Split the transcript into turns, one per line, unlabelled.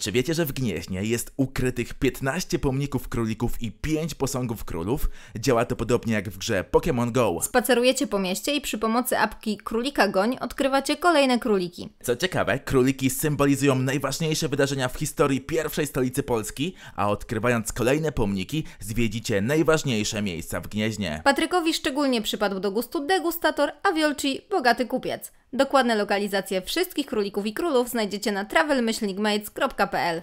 Czy wiecie, że w Gnieźnie jest ukrytych 15 pomników królików i 5 posągów królów? Działa to podobnie jak w grze Pokémon Go.
Spacerujecie po mieście i przy pomocy apki Królika Goń odkrywacie kolejne króliki.
Co ciekawe, króliki symbolizują najważniejsze wydarzenia w historii pierwszej stolicy Polski, a odkrywając kolejne pomniki zwiedzicie najważniejsze miejsca w Gnieźnie.
Patrykowi szczególnie przypadł do gustu degustator, a Wiolci bogaty kupiec. Dokładne lokalizacje wszystkich królików i królów znajdziecie na travelmyślnikmates.pl.